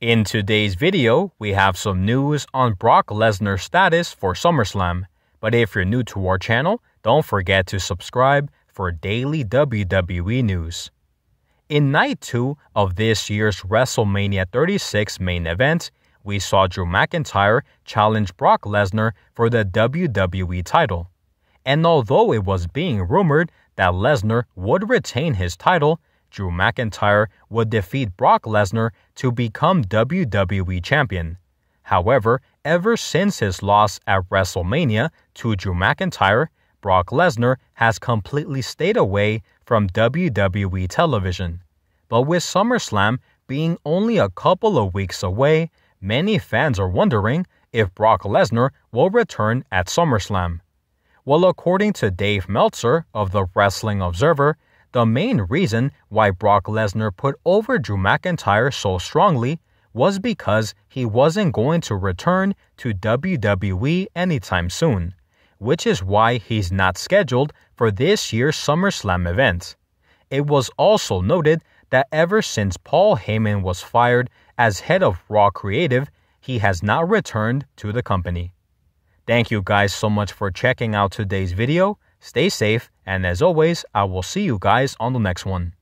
In today's video, we have some news on Brock Lesnar's status for SummerSlam, but if you're new to our channel, don't forget to subscribe for daily WWE news. In night 2 of this year's WrestleMania 36 main event, we saw Drew McIntyre challenge Brock Lesnar for the WWE title. And although it was being rumored that Lesnar would retain his title, Drew McIntyre would defeat Brock Lesnar to become WWE Champion. However, ever since his loss at WrestleMania to Drew McIntyre, Brock Lesnar has completely stayed away from WWE television. But with SummerSlam being only a couple of weeks away, many fans are wondering if Brock Lesnar will return at SummerSlam. Well, according to Dave Meltzer of the Wrestling Observer, the main reason why Brock Lesnar put over Drew McIntyre so strongly was because he wasn't going to return to WWE anytime soon, which is why he's not scheduled for this year's SummerSlam event. It was also noted that ever since Paul Heyman was fired as head of Raw Creative, he has not returned to the company. Thank you guys so much for checking out today's video. Stay safe, and as always, I will see you guys on the next one.